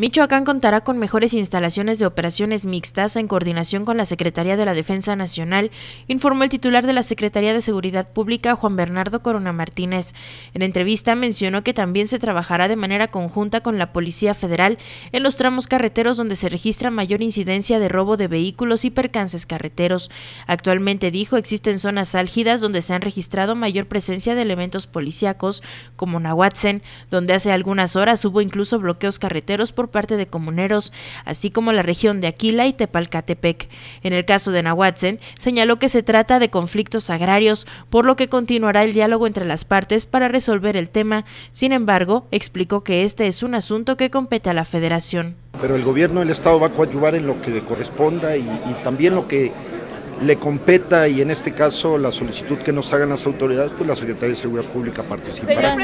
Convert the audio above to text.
Michoacán contará con mejores instalaciones de operaciones mixtas en coordinación con la Secretaría de la Defensa Nacional, informó el titular de la Secretaría de Seguridad Pública, Juan Bernardo Corona Martínez. En entrevista mencionó que también se trabajará de manera conjunta con la Policía Federal en los tramos carreteros donde se registra mayor incidencia de robo de vehículos y percances carreteros. Actualmente, dijo, existen zonas álgidas donde se han registrado mayor presencia de elementos policíacos, como Nahuatzen, donde hace algunas horas hubo incluso bloqueos carreteros por parte de comuneros, así como la región de Aquila y Tepalcatepec. En el caso de Nahuatzen, señaló que se trata de conflictos agrarios, por lo que continuará el diálogo entre las partes para resolver el tema. Sin embargo, explicó que este es un asunto que compete a la federación. Pero el gobierno del Estado va a coadyuvar en lo que le corresponda y, también lo que le competa y en este caso la solicitud que nos hagan las autoridades, pues la Secretaría de Seguridad Pública participará.